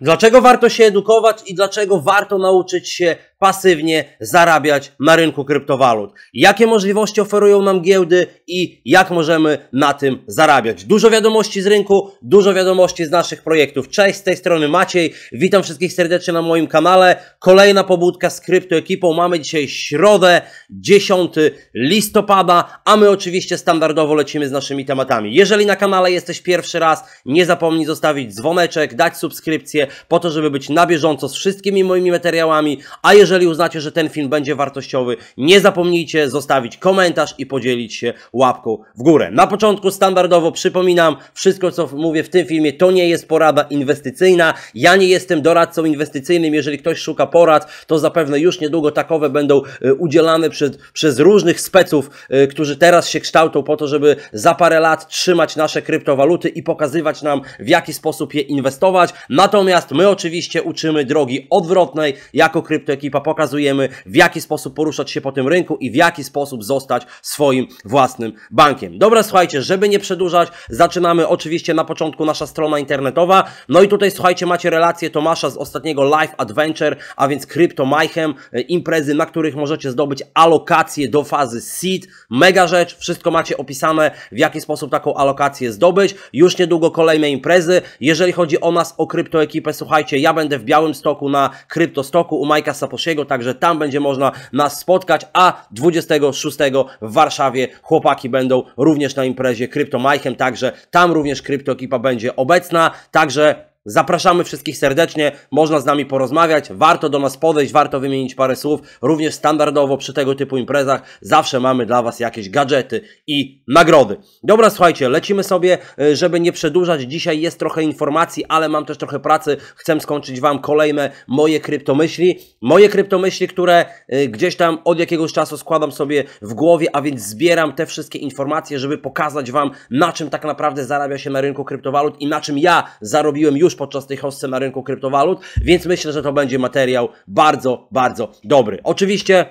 Dlaczego warto się edukować i dlaczego warto nauczyć się pasywnie zarabiać na rynku kryptowalut. Jakie możliwości oferują nam giełdy i jak możemy na tym zarabiać. Dużo wiadomości z rynku, dużo wiadomości z naszych projektów. Cześć, z tej strony Maciej. Witam wszystkich serdecznie na moim kanale. Kolejna pobudka z kryptoekipą. Mamy dzisiaj środę, 10 listopada, a my oczywiście standardowo lecimy z naszymi tematami. Jeżeli na kanale jesteś pierwszy raz, nie zapomnij zostawić dzwoneczek, dać subskrypcję po to, żeby być na bieżąco z wszystkimi moimi materiałami, a jeżeli jeżeli uznacie, że ten film będzie wartościowy, nie zapomnijcie zostawić komentarz i podzielić się łapką w górę. Na początku standardowo przypominam, wszystko co mówię w tym filmie to nie jest porada inwestycyjna. Ja nie jestem doradcą inwestycyjnym. Jeżeli ktoś szuka porad, to zapewne już niedługo takowe będą e, udzielane przez, przez różnych speców, e, którzy teraz się kształtą po to, żeby za parę lat trzymać nasze kryptowaluty i pokazywać nam w jaki sposób je inwestować. Natomiast my oczywiście uczymy drogi odwrotnej jako kryptoekipa pokazujemy, w jaki sposób poruszać się po tym rynku i w jaki sposób zostać swoim własnym bankiem. Dobra, słuchajcie, żeby nie przedłużać, zaczynamy oczywiście na początku nasza strona internetowa. No i tutaj, słuchajcie, macie relację Tomasza z ostatniego Live Adventure, a więc Crypto Mayhem, e, imprezy, na których możecie zdobyć alokację do fazy seed. Mega rzecz, wszystko macie opisane, w jaki sposób taką alokację zdobyć. Już niedługo kolejne imprezy. Jeżeli chodzi o nas, o kryptoekipę, słuchajcie, ja będę w Białym Stoku na Kryptostoku u Majka Saposzy także tam będzie można nas spotkać, a 26 w Warszawie chłopaki będą również na imprezie Kryptomajchem, także tam również ekipa będzie obecna, także Zapraszamy wszystkich serdecznie, można z nami porozmawiać, warto do nas podejść, warto wymienić parę słów. Również standardowo przy tego typu imprezach zawsze mamy dla Was jakieś gadżety i nagrody. Dobra, słuchajcie, lecimy sobie, y, żeby nie przedłużać. Dzisiaj jest trochę informacji, ale mam też trochę pracy. Chcę skończyć Wam kolejne moje kryptomyśli. Moje kryptomyśli, które y, gdzieś tam od jakiegoś czasu składam sobie w głowie, a więc zbieram te wszystkie informacje, żeby pokazać Wam, na czym tak naprawdę zarabia się na rynku kryptowalut i na czym ja zarobiłem już już podczas tej hostce na rynku kryptowalut, więc myślę, że to będzie materiał bardzo, bardzo dobry. Oczywiście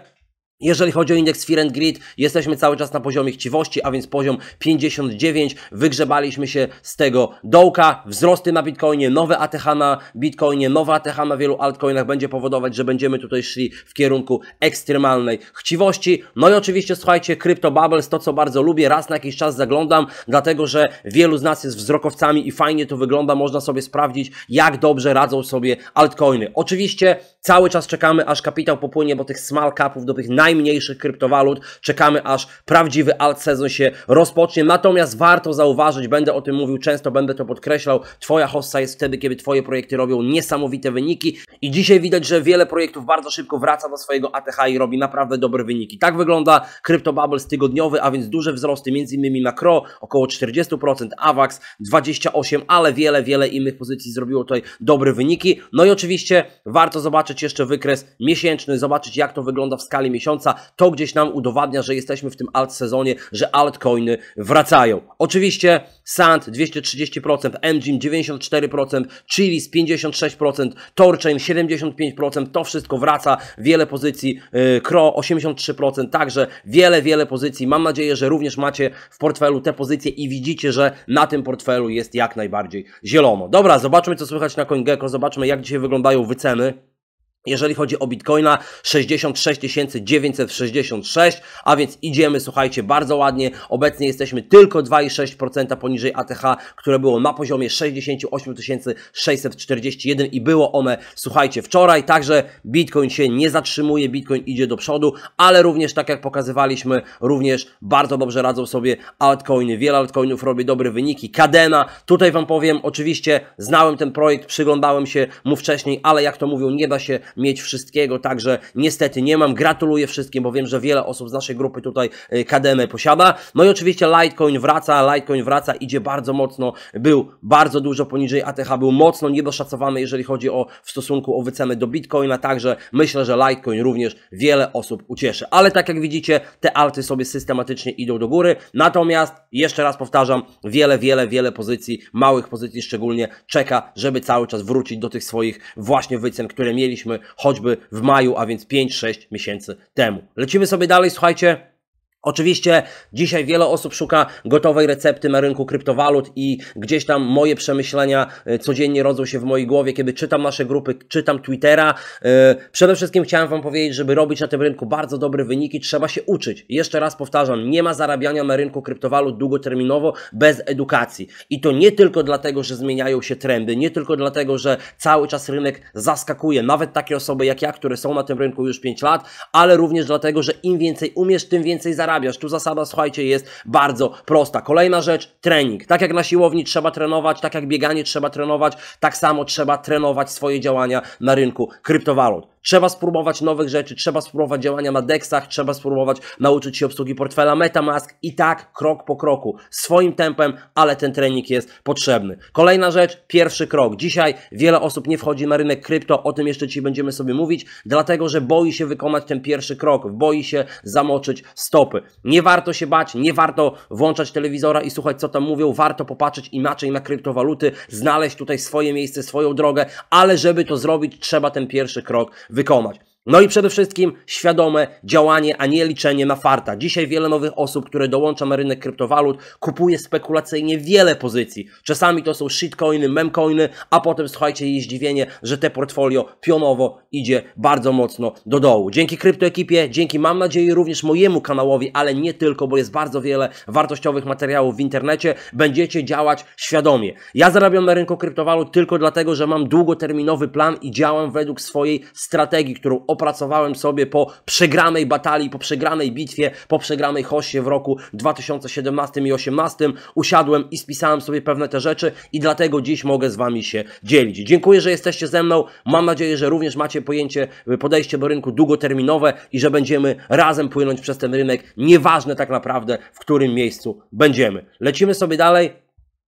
jeżeli chodzi o indeks Fear and Greed, jesteśmy cały czas na poziomie chciwości, a więc poziom 59. Wygrzebaliśmy się z tego dołka. Wzrosty na Bitcoinie, nowe ATH na Bitcoinie, nowa ATH na wielu altcoinach będzie powodować, że będziemy tutaj szli w kierunku ekstremalnej chciwości. No i oczywiście, słuchajcie, Crypto Bubbles, to co bardzo lubię, raz na jakiś czas zaglądam, dlatego że wielu z nas jest wzrokowcami i fajnie to wygląda, można sobie sprawdzić, jak dobrze radzą sobie altcoiny. Oczywiście Cały czas czekamy, aż kapitał popłynie do tych small capów, do tych najmniejszych kryptowalut. Czekamy, aż prawdziwy alt sezon się rozpocznie. Natomiast warto zauważyć, będę o tym mówił często, będę to podkreślał, Twoja hossa jest wtedy, kiedy Twoje projekty robią niesamowite wyniki i dzisiaj widać, że wiele projektów bardzo szybko wraca do swojego ATH i robi naprawdę dobre wyniki. Tak wygląda Crypto Bubbles tygodniowy, a więc duże wzrosty m.in. na Macro około 40%, AVAX 28%, ale wiele, wiele innych pozycji zrobiło tutaj dobre wyniki. No i oczywiście warto zobaczyć, zobaczyć jeszcze wykres miesięczny, zobaczyć jak to wygląda w skali miesiąca. To gdzieś nam udowadnia, że jesteśmy w tym alt sezonie, że altcoiny wracają. Oczywiście Sand 230%, Engine 94%, Chilis 56%, Torchain 75%, to wszystko wraca, wiele pozycji, Kro y, 83%, także wiele, wiele pozycji. Mam nadzieję, że również macie w portfelu te pozycje i widzicie, że na tym portfelu jest jak najbardziej zielono. Dobra, zobaczmy co słychać na CoinGecko, zobaczmy jak dzisiaj wyglądają wyceny. Jeżeli chodzi o Bitcoina, 66 966, a więc idziemy, słuchajcie, bardzo ładnie. Obecnie jesteśmy tylko 2,6% poniżej ATH, które było na poziomie 68 641 i było one, słuchajcie, wczoraj. Także Bitcoin się nie zatrzymuje, Bitcoin idzie do przodu, ale również, tak jak pokazywaliśmy, również bardzo dobrze radzą sobie altcoiny. Wiele altcoinów robi dobre wyniki. Kadena, tutaj Wam powiem, oczywiście znałem ten projekt, przyglądałem się mu wcześniej, ale jak to mówią, nie da się mieć wszystkiego, także niestety nie mam. Gratuluję wszystkim, bo wiem, że wiele osób z naszej grupy tutaj y, KDM posiada. No i oczywiście Litecoin wraca, Litecoin wraca, idzie bardzo mocno, był bardzo dużo poniżej ATH, był mocno niedoszacowany, jeżeli chodzi o w stosunku o wycenę do Bitcoina, także myślę, że Litecoin również wiele osób ucieszy. Ale tak jak widzicie, te alty sobie systematycznie idą do góry, natomiast jeszcze raz powtarzam, wiele, wiele, wiele pozycji, małych pozycji szczególnie czeka, żeby cały czas wrócić do tych swoich właśnie wycen, które mieliśmy choćby w maju, a więc 5-6 miesięcy temu. Lecimy sobie dalej, słuchajcie. Oczywiście dzisiaj wiele osób szuka gotowej recepty na rynku kryptowalut i gdzieś tam moje przemyślenia e, codziennie rodzą się w mojej głowie, kiedy czytam nasze grupy, czytam Twittera. E, przede wszystkim chciałem Wam powiedzieć, żeby robić na tym rynku bardzo dobre wyniki, trzeba się uczyć. Jeszcze raz powtarzam, nie ma zarabiania na rynku kryptowalut długoterminowo bez edukacji. I to nie tylko dlatego, że zmieniają się trendy, nie tylko dlatego, że cały czas rynek zaskakuje, nawet takie osoby jak ja, które są na tym rynku już 5 lat, ale również dlatego, że im więcej umiesz, tym więcej zarabiasz zarabiasz. Tu zasada, słuchajcie, jest bardzo prosta. Kolejna rzecz, trening. Tak jak na siłowni trzeba trenować, tak jak bieganie trzeba trenować, tak samo trzeba trenować swoje działania na rynku kryptowalut. Trzeba spróbować nowych rzeczy, trzeba spróbować działania na deksach, trzeba spróbować nauczyć się obsługi portfela MetaMask i tak krok po kroku, swoim tempem, ale ten trening jest potrzebny. Kolejna rzecz, pierwszy krok. Dzisiaj wiele osób nie wchodzi na rynek krypto, o tym jeszcze Ci będziemy sobie mówić, dlatego że boi się wykonać ten pierwszy krok, boi się zamoczyć stopy. Nie warto się bać, nie warto włączać telewizora i słuchać co tam mówią, warto popatrzeć inaczej na kryptowaluty, znaleźć tutaj swoje miejsce, swoją drogę, ale żeby to zrobić, trzeba ten pierwszy krok wykonać. No i przede wszystkim świadome działanie, a nie liczenie na farta. Dzisiaj wiele nowych osób, które dołącza na rynek kryptowalut, kupuje spekulacyjnie wiele pozycji. Czasami to są shitcoiny, memcoiny, a potem słuchajcie jej zdziwienie, że te portfolio pionowo idzie bardzo mocno do dołu. Dzięki kryptoekipie, dzięki mam nadzieję również mojemu kanałowi, ale nie tylko, bo jest bardzo wiele wartościowych materiałów w internecie, będziecie działać świadomie. Ja zarabiam na rynku kryptowalut tylko dlatego, że mam długoterminowy plan i działam według swojej strategii, którą opracowałem sobie po przegranej batalii, po przegranej bitwie, po przegranej hoście w roku 2017 i 2018. Usiadłem i spisałem sobie pewne te rzeczy i dlatego dziś mogę z Wami się dzielić. Dziękuję, że jesteście ze mną. Mam nadzieję, że również macie pojęcie, y, podejście do rynku długoterminowe i że będziemy razem płynąć przez ten rynek, nieważne tak naprawdę, w którym miejscu będziemy. Lecimy sobie dalej.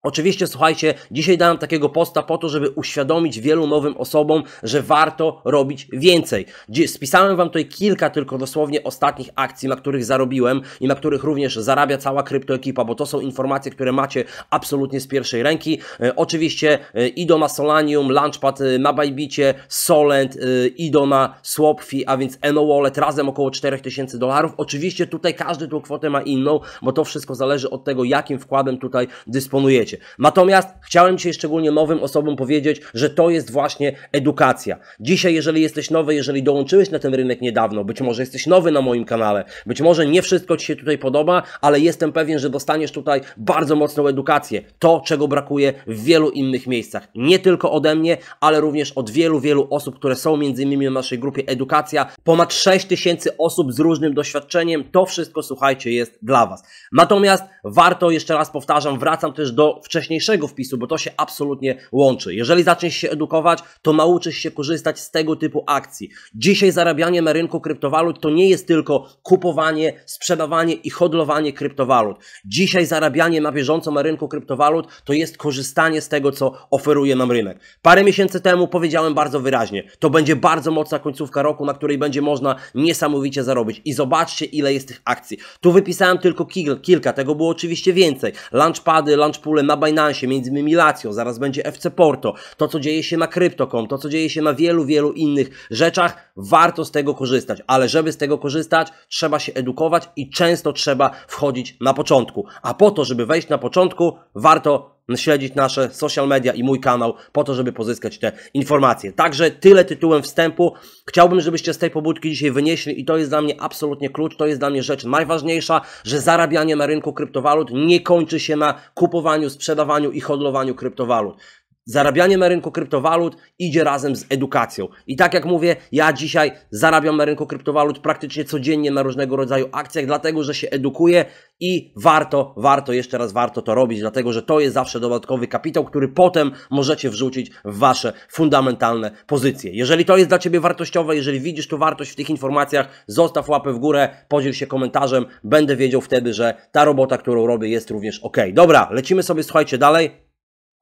Oczywiście, słuchajcie, dzisiaj dałem takiego posta po to, żeby uświadomić wielu nowym osobom, że warto robić więcej. Spisałem Wam tutaj kilka tylko dosłownie ostatnich akcji, na których zarobiłem i na których również zarabia cała kryptoekipa, bo to są informacje, które macie absolutnie z pierwszej ręki. E, oczywiście e, idą na Solanium, Launchpad e, na Bajbicie, Solent, idą na SwapFi, a więc Eno Wallet, razem około 4000 dolarów. Oczywiście tutaj każdy tą kwotę ma inną, bo to wszystko zależy od tego, jakim wkładem tutaj dysponujecie życie. Natomiast chciałem dzisiaj szczególnie nowym osobom powiedzieć, że to jest właśnie edukacja. Dzisiaj, jeżeli jesteś nowy, jeżeli dołączyłeś na ten rynek niedawno, być może jesteś nowy na moim kanale, być może nie wszystko Ci się tutaj podoba, ale jestem pewien, że dostaniesz tutaj bardzo mocną edukację. To, czego brakuje w wielu innych miejscach. Nie tylko ode mnie, ale również od wielu, wielu osób, które są między innymi w naszej grupie Edukacja. Ponad 6 tysięcy osób z różnym doświadczeniem. To wszystko, słuchajcie, jest dla Was. Natomiast warto, jeszcze raz powtarzam, wracam też do wcześniejszego wpisu, bo to się absolutnie łączy. Jeżeli zaczniesz się edukować, to nauczysz się korzystać z tego typu akcji. Dzisiaj zarabianie na rynku kryptowalut to nie jest tylko kupowanie, sprzedawanie i hodlowanie kryptowalut. Dzisiaj zarabianie na bieżąco na rynku kryptowalut to jest korzystanie z tego, co oferuje nam rynek. Parę miesięcy temu powiedziałem bardzo wyraźnie, to będzie bardzo mocna końcówka roku, na której będzie można niesamowicie zarobić. I zobaczcie, ile jest tych akcji. Tu wypisałem tylko kilka, tego było oczywiście więcej. Launchpady, launchpoole, na Binance, między innymi Lazio, zaraz będzie FC Porto, to co dzieje się na Crypto.com, to co dzieje się na wielu, wielu innych rzeczach, warto z tego korzystać, ale żeby z tego korzystać, trzeba się edukować i często trzeba wchodzić na początku. A po to, żeby wejść na początku, warto śledzić nasze social media i mój kanał po to, żeby pozyskać te informacje. Także tyle tytułem wstępu. Chciałbym, żebyście z tej pobudki dzisiaj wynieśli i to jest dla mnie absolutnie klucz, to jest dla mnie rzecz najważniejsza, że zarabianie na rynku kryptowalut nie kończy się na kupowaniu, sprzedawaniu i hodlowaniu kryptowalut. Zarabianie na rynku kryptowalut idzie razem z edukacją. I tak jak mówię, ja dzisiaj zarabiam na rynku kryptowalut praktycznie codziennie na różnego rodzaju akcjach, dlatego że się edukuję i warto, warto, jeszcze raz warto to robić, dlatego że to jest zawsze dodatkowy kapitał, który potem możecie wrzucić w Wasze fundamentalne pozycje. Jeżeli to jest dla Ciebie wartościowe, jeżeli widzisz tu wartość w tych informacjach, zostaw łapę w górę, podziel się komentarzem, będę wiedział wtedy, że ta robota, którą robię jest również ok. Dobra, lecimy sobie, słuchajcie, dalej.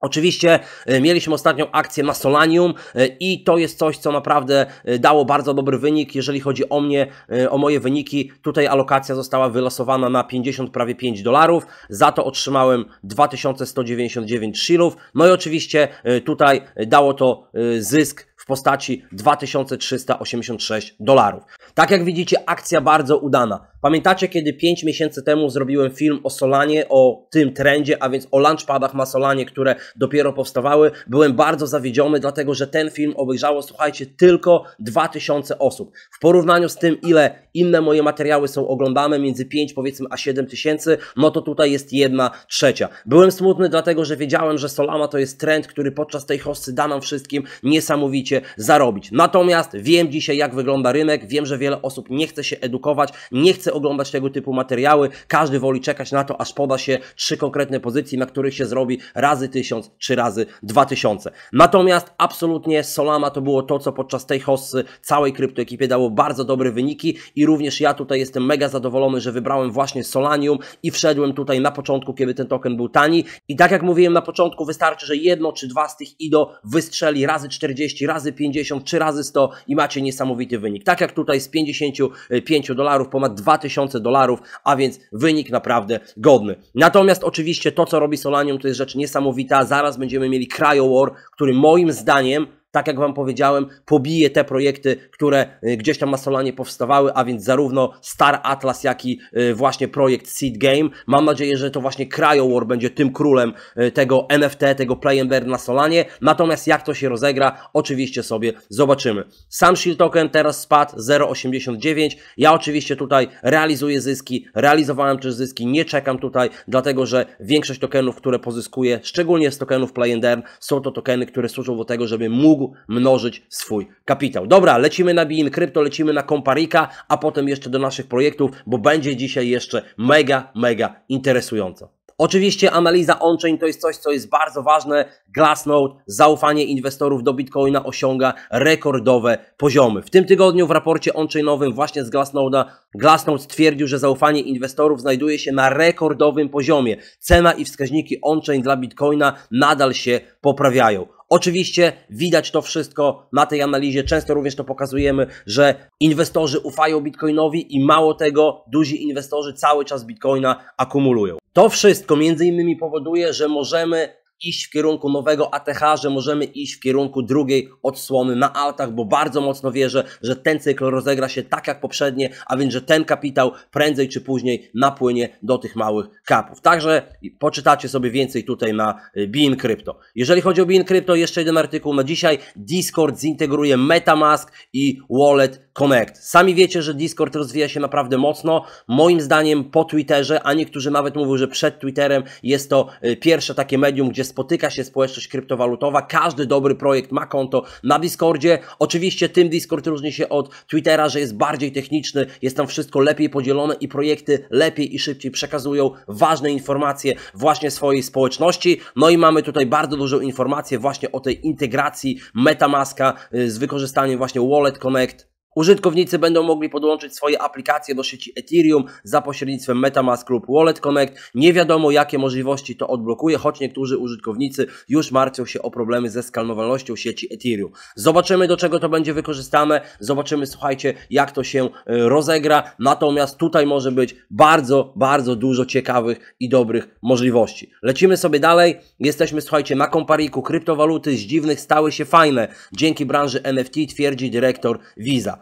Oczywiście e, mieliśmy ostatnią akcję na Solanium e, i to jest coś, co naprawdę e, dało bardzo dobry wynik. Jeżeli chodzi o mnie, o moje wyniki, tutaj alokacja została wylosowana na 50 prawie 5 dolarów. Za to otrzymałem 2199 shillów. No i oczywiście tutaj dało to zysk w postaci 2386 dolarów. Tak jak widzicie, akcja bardzo udana. Pamiętacie, kiedy 5 miesięcy temu zrobiłem film o Solanie, o tym trendzie, a więc o launchpadach na Solanie, które dopiero powstawały? Byłem bardzo zawiedziony, dlatego że ten film obejrzało, słuchajcie, tylko 2000 osób. W porównaniu z tym, ile inne moje materiały są oglądane, między 5 powiedzmy a 7 tysięcy, no to tutaj jest jedna trzecia. Byłem smutny, dlatego że wiedziałem, że Solana to jest trend, który podczas tej hosty da nam wszystkim niesamowicie zarobić. Natomiast wiem dzisiaj, jak wygląda rynek, wiem, że wiele osób nie chce się edukować, nie chce oglądać tego typu materiały. Każdy woli czekać na to, aż poda się trzy konkretne pozycje, na których się zrobi razy tysiąc, czy razy dwa tysiące. Natomiast absolutnie Solama to było to, co podczas tej hossy całej kryptoekipie dało bardzo dobre wyniki i również ja tutaj jestem mega zadowolony, że wybrałem właśnie Solanium i wszedłem tutaj na początku, kiedy ten token był tani i tak jak mówiłem na początku, wystarczy, że jedno czy dwa z tych IDO wystrzeli razy 40, razy 50, czy razy 100 i macie niesamowity wynik. Tak jak tutaj z 55 dolarów ponad 2000 2000 dolarów, a więc wynik naprawdę godny. Natomiast oczywiście to, co robi Solanium, to jest rzecz niesamowita. Zaraz będziemy mieli Cryo War, który moim zdaniem tak jak Wam powiedziałem, pobije te projekty, które y, gdzieś tam na Solanie powstawały, a więc zarówno Star Atlas, jak i y, właśnie projekt Seed Game. Mam nadzieję, że to właśnie War będzie tym królem y, tego NFT, tego Play and Bear na Solanie. Natomiast jak to się rozegra, oczywiście sobie zobaczymy. Sam Shield Token teraz spadł 0,89. Ja oczywiście tutaj realizuję zyski, realizowałem też zyski, nie czekam tutaj, dlatego że większość tokenów, które pozyskuję, szczególnie z tokenów Play and Earn, są to tokeny, które służą do tego, żeby mógł mógł mnożyć swój kapitał. Dobra, lecimy na Bein Crypto, lecimy na Komparika, a potem jeszcze do naszych projektów, bo będzie dzisiaj jeszcze mega, mega interesująco. Oczywiście analiza on-chain to jest coś, co jest bardzo ważne. Glassnode, zaufanie inwestorów do Bitcoina osiąga rekordowe poziomy. W tym tygodniu w raporcie on-chainowym właśnie z Glassnode'a Glassnode stwierdził, że zaufanie inwestorów znajduje się na rekordowym poziomie. Cena i wskaźniki on-chain dla Bitcoina nadal się poprawiają. Oczywiście widać to wszystko na tej analizie, często również to pokazujemy, że inwestorzy ufają Bitcoinowi i mało tego, duzi inwestorzy cały czas Bitcoina akumulują. To wszystko między innymi powoduje, że możemy iść w kierunku nowego ATH, że możemy iść w kierunku drugiej odsłony na altach, bo bardzo mocno wierzę, że ten cykl rozegra się tak jak poprzednie, a więc, że ten kapitał prędzej czy później napłynie do tych małych kapów. Także poczytacie sobie więcej tutaj na y, BIN Crypto. Jeżeli chodzi o BIN Crypto, jeszcze jeden artykuł na dzisiaj. Discord zintegruje MetaMask i Wallet Connect. Sami wiecie, że Discord rozwija się naprawdę mocno. Moim zdaniem po Twitterze, a niektórzy nawet mówią, że przed Twitterem jest to y, pierwsze takie medium, gdzie spotyka się społeczność kryptowalutowa. Każdy dobry projekt ma konto na Discordzie. Oczywiście tym Discord różni się od Twittera, że jest bardziej techniczny, jest tam wszystko lepiej podzielone i projekty lepiej i szybciej przekazują ważne informacje właśnie swojej społeczności. No i mamy tutaj bardzo dużą informację właśnie o tej integracji MetaMaska y, z wykorzystaniem właśnie Wallet Connect Użytkownicy będą mogli podłączyć swoje aplikacje do sieci Ethereum za pośrednictwem MetaMask lub Wallet Connect. Nie wiadomo jakie możliwości to odblokuje, choć niektórzy użytkownicy już martwią się o problemy ze skalnowalnością sieci Ethereum. Zobaczymy do czego to będzie wykorzystane, zobaczymy słuchajcie jak to się e, rozegra, natomiast tutaj może być bardzo, bardzo dużo ciekawych i dobrych możliwości. Lecimy sobie dalej, jesteśmy słuchajcie na kompariku kryptowaluty z dziwnych stały się fajne dzięki branży NFT twierdzi dyrektor Visa.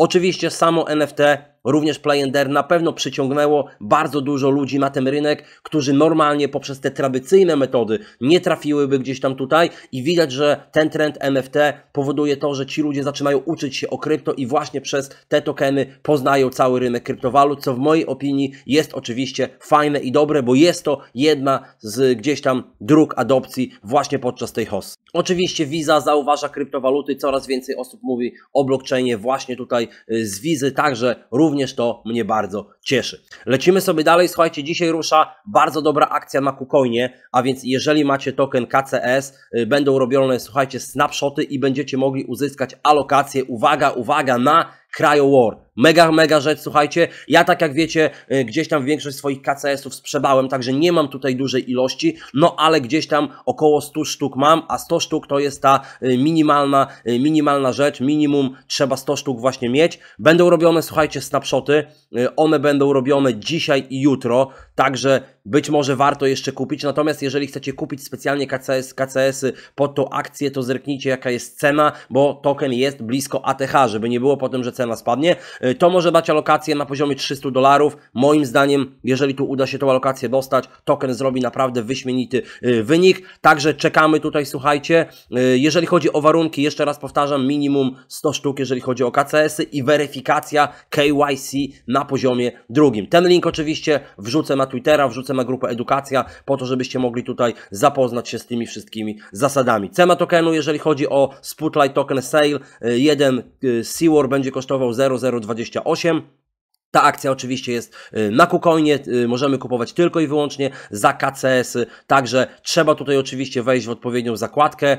Oczywiście samo NFT, również Playender na pewno przyciągnęło bardzo dużo ludzi na ten rynek, którzy normalnie poprzez te tradycyjne metody nie trafiłyby gdzieś tam tutaj i widać, że ten trend NFT powoduje to, że ci ludzie zaczynają uczyć się o krypto i właśnie przez te tokeny poznają cały rynek kryptowalut, co w mojej opinii jest oczywiście fajne i dobre, bo jest to jedna z gdzieś tam dróg adopcji właśnie podczas tej HOS. Oczywiście Visa zauważa kryptowaluty, coraz więcej osób mówi o blockchainie właśnie tutaj Y, z wizy, także również to mnie bardzo cieszy. Lecimy sobie dalej, słuchajcie, dzisiaj rusza bardzo dobra akcja na KuCoinie, a więc jeżeli macie token KCS, y, będą robione, słuchajcie, snapshoty i będziecie mogli uzyskać alokację, uwaga, uwaga, na Cryo War. Mega, mega rzecz, słuchajcie. Ja tak jak wiecie, y, gdzieś tam większość swoich KCS-ów sprzedałem, także nie mam tutaj dużej ilości, no ale gdzieś tam około 100 sztuk mam, a 100 sztuk to jest ta y, minimalna, y, minimalna rzecz, minimum trzeba 100 sztuk właśnie mieć. Będą robione, słuchajcie, snapshoty, one będą robione dzisiaj i jutro, Także być może warto jeszcze kupić. Natomiast jeżeli chcecie kupić specjalnie KCS, KCS-y pod tą akcję, to zerknijcie jaka jest cena, bo token jest blisko ATH, żeby nie było potem, że cena spadnie. Y, to może dać alokację na poziomie 300 dolarów. Moim zdaniem, jeżeli tu uda się tą alokację dostać, token zrobi naprawdę wyśmienity y, wynik. Także czekamy tutaj, słuchajcie. Y, jeżeli chodzi o warunki, jeszcze raz powtarzam, minimum 100 sztuk, jeżeli chodzi o KCS-y i weryfikacja KYC na poziomie drugim. Ten link oczywiście wrzucę na Twittera, wrzucę na grupę Edukacja, po to, żebyście mogli tutaj zapoznać się z tymi wszystkimi zasadami. Cena tokenu, jeżeli chodzi o Spotlight Token Sale, y, jeden y, Seawar będzie kosztował 0,028 ta akcja oczywiście jest y, na Kucoinie, y, możemy kupować tylko i wyłącznie za KCS, -y. także trzeba tutaj oczywiście wejść w odpowiednią zakładkę,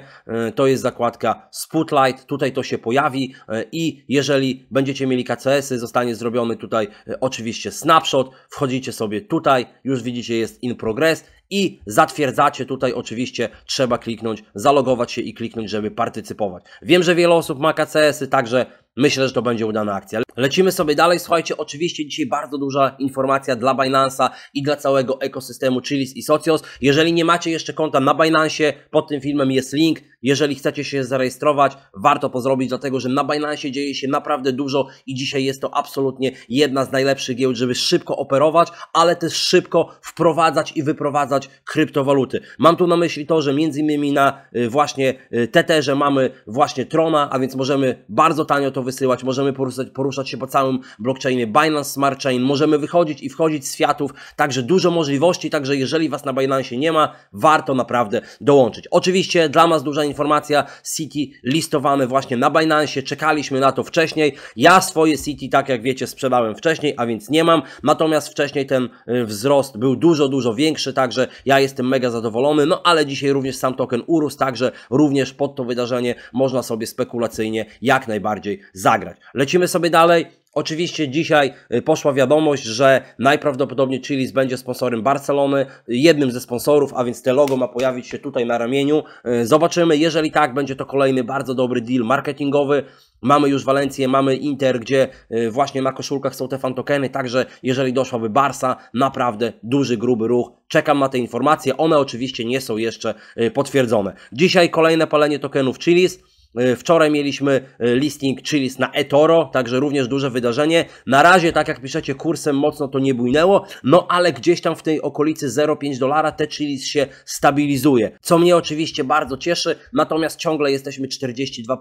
y, to jest zakładka Spotlight, tutaj to się pojawi i jeżeli będziecie mieli KCS, -y, zostanie zrobiony tutaj oczywiście snapshot, wchodzicie sobie tutaj, już widzicie jest in progress i zatwierdzacie tutaj oczywiście trzeba kliknąć, zalogować się i kliknąć, żeby partycypować. Wiem, że wiele osób ma KCS-y, także myślę, że to będzie udana akcja. Lecimy sobie dalej, słuchajcie, oczywiście dzisiaj bardzo duża informacja dla Binance'a i dla całego ekosystemu Chilis i Socios. Jeżeli nie macie jeszcze konta na Binance, pod tym filmem jest link, jeżeli chcecie się zarejestrować, warto to zrobić, dlatego że na Binance dzieje się naprawdę dużo i dzisiaj jest to absolutnie jedna z najlepszych giełd, żeby szybko operować, ale też szybko wprowadzać i wyprowadzać kryptowaluty. Mam tu na myśli to, że między innymi na y, właśnie y, Tetherze mamy właśnie Trona, a więc możemy bardzo tanio to wysyłać, możemy poruszać, poruszać się po całym blockchainie Binance Smart Chain, możemy wychodzić i wchodzić z fiatów, także dużo możliwości, także jeżeli Was na Binance nie ma, warto naprawdę dołączyć. Oczywiście dla nas duża informacja, City listowane właśnie na Binance, czekaliśmy na to wcześniej. Ja swoje City, tak jak wiecie, sprzedałem wcześniej, a więc nie mam, natomiast wcześniej ten y, wzrost był dużo, dużo większy, także ja jestem mega zadowolony, no ale dzisiaj również sam token urósł, także również pod to wydarzenie można sobie spekulacyjnie jak najbardziej zagrać. Lecimy sobie dalej. Oczywiście dzisiaj y, poszła wiadomość, że najprawdopodobniej Chilis będzie sponsorem Barcelony, jednym ze sponsorów, a więc te logo ma pojawić się tutaj na ramieniu. Y, zobaczymy, jeżeli tak, będzie to kolejny bardzo dobry deal marketingowy. Mamy już Walencję, mamy Inter, gdzie y, właśnie na koszulkach są te fantokeny, także jeżeli doszłaby Barsa, naprawdę duży, gruby ruch. Czekam na te informacje, one oczywiście nie są jeszcze potwierdzone. Dzisiaj kolejne palenie tokenów Chilis. E, wczoraj mieliśmy e, listing Chilis na eToro, także również duże wydarzenie. Na razie, tak jak piszecie, kursem mocno to nie bujnęło, no ale gdzieś tam w tej okolicy 0,5 dolara te Chilis się stabilizuje, co mnie oczywiście bardzo cieszy, natomiast ciągle jesteśmy 42%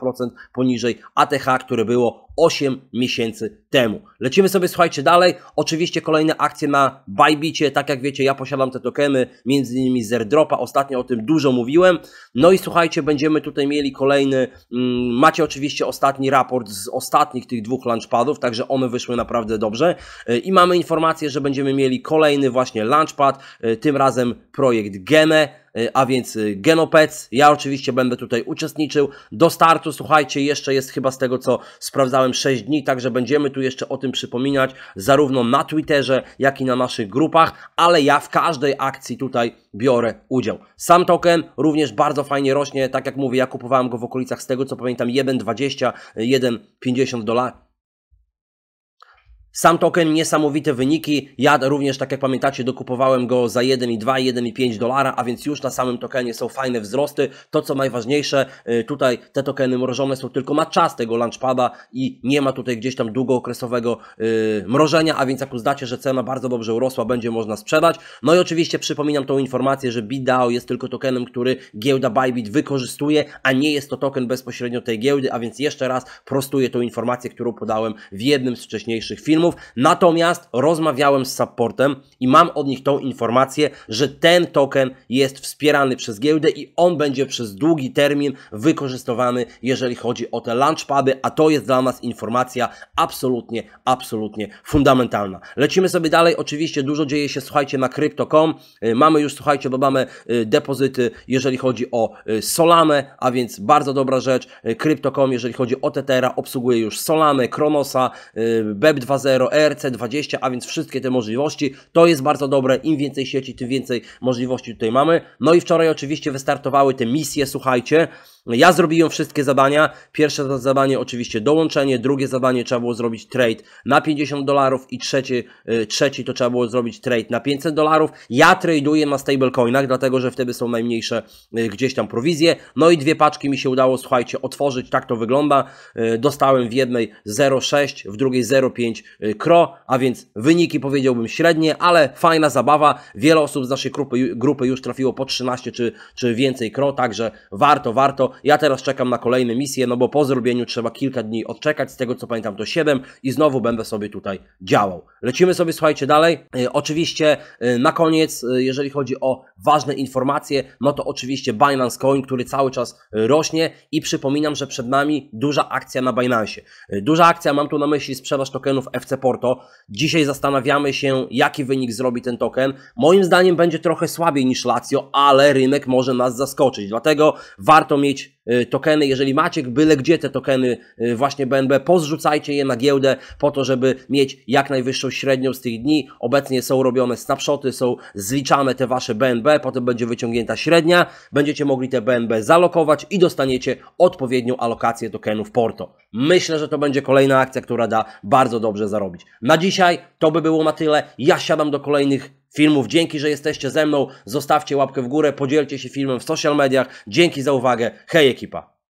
poniżej ATH, które było 8 miesięcy temu. Lecimy sobie, słuchajcie, dalej. Oczywiście kolejne akcje na Bajbicie. Tak jak wiecie, ja posiadam te tokeny, między innymi z Airdropa. Ostatnio o tym dużo mówiłem. No i słuchajcie, będziemy tutaj mieli kolejny... Mm, macie oczywiście ostatni raport z ostatnich tych dwóch launchpadów, także one wyszły naprawdę dobrze. E, I mamy informację, że będziemy mieli kolejny właśnie launchpad, e, tym razem projekt Gene Y, a więc y, Genopec. Ja oczywiście będę tutaj uczestniczył. Do startu, słuchajcie, jeszcze jest chyba z tego, co sprawdzałem, 6 dni, także będziemy tu jeszcze o tym przypominać, zarówno na Twitterze, jak i na naszych grupach, ale ja w każdej akcji tutaj biorę udział. Sam token również bardzo fajnie rośnie, tak jak mówię, ja kupowałem go w okolicach z tego, co pamiętam, 1,20, 1,50 dolarów sam token, niesamowite wyniki. Ja również, tak jak pamiętacie, dokupowałem go za 1,2, 1,5 dolara, a więc już na samym tokenie są fajne wzrosty. To, co najważniejsze, y, tutaj te tokeny mrożone są tylko na czas tego launchpada i nie ma tutaj gdzieś tam długookresowego yy, mrożenia, a więc jak uznacie, że cena bardzo dobrze urosła, będzie można sprzedać. No i oczywiście przypominam tą informację, że BitDAO jest tylko tokenem, który giełda Bybit wykorzystuje, a nie jest to token bezpośrednio tej giełdy, a więc jeszcze raz prostuję tą informację, którą podałem w jednym z wcześniejszych filmów problemów, natomiast rozmawiałem z supportem i mam od nich tą informację, że ten token jest wspierany przez giełdę i on będzie przez długi termin wykorzystywany, jeżeli chodzi o te launchpady, a to jest dla nas informacja absolutnie, absolutnie fundamentalna. Lecimy sobie dalej, oczywiście dużo dzieje się, słuchajcie, na Crypto.com, y, mamy już, słuchajcie, bo mamy y, depozyty, jeżeli chodzi o y, Solanę, a więc bardzo dobra rzecz, Crypto.com, jeżeli chodzi o Tetera, obsługuje już Solanę, Kronosa, BEP 2.0, 2.0, 20 a więc wszystkie te możliwości. To jest bardzo dobre, im więcej sieci, tym więcej możliwości tutaj mamy. No i wczoraj oczywiście wystartowały te misje, słuchajcie. No ja zrobiłem wszystkie zadania. Pierwsze zadanie oczywiście dołączenie, drugie zadanie trzeba było zrobić trade na 50 dolarów i trzeci, yy, trzeci to trzeba było zrobić trade na 500 dolarów. Ja traduję na stablecoinach, dlatego że wtedy są najmniejsze yy, gdzieś tam prowizje. No i dwie paczki mi się udało, słuchajcie, otworzyć. Tak to wygląda. Yy, dostałem w jednej 0,6, w drugiej 0,5 y, kro, a więc wyniki powiedziałbym średnie, ale fajna zabawa. Wiele osób z naszej grupy, grupy już trafiło po 13 czy, czy więcej kro, także warto, warto. Ja teraz czekam na kolejne misje, no bo po zrobieniu trzeba kilka dni odczekać. Z tego co pamiętam to 7 i znowu będę sobie tutaj działał. Lecimy sobie, słuchajcie, dalej. E, oczywiście e, na koniec, e, jeżeli chodzi o ważne informacje, no to oczywiście Binance Coin, który cały czas rośnie i przypominam, że przed nami duża akcja na Binance. Duża akcja, mam tu na myśli sprzedaż tokenów FC Porto. Dzisiaj zastanawiamy się, jaki wynik zrobi ten token. Moim zdaniem będzie trochę słabiej niż Lazio, ale rynek może nas zaskoczyć. Dlatego warto mieć Y, tokeny. Jeżeli macie byle gdzie te tokeny y, właśnie BNB, pozrzucajcie je na giełdę po to, żeby mieć jak najwyższą średnią z tych dni. Obecnie są robione snapshoty, są zliczane te wasze BNB, potem będzie wyciągnięta średnia, będziecie mogli te BNB zalokować i dostaniecie odpowiednią alokację tokenów Porto. Myślę, że to będzie kolejna akcja, która da bardzo dobrze zarobić. Na dzisiaj to by było na tyle. Ja siadam do kolejnych filmów. Dzięki, że jesteście ze mną. Zostawcie łapkę w górę, podzielcie się filmem w social mediach. Dzięki za uwagę. Hej ekipa!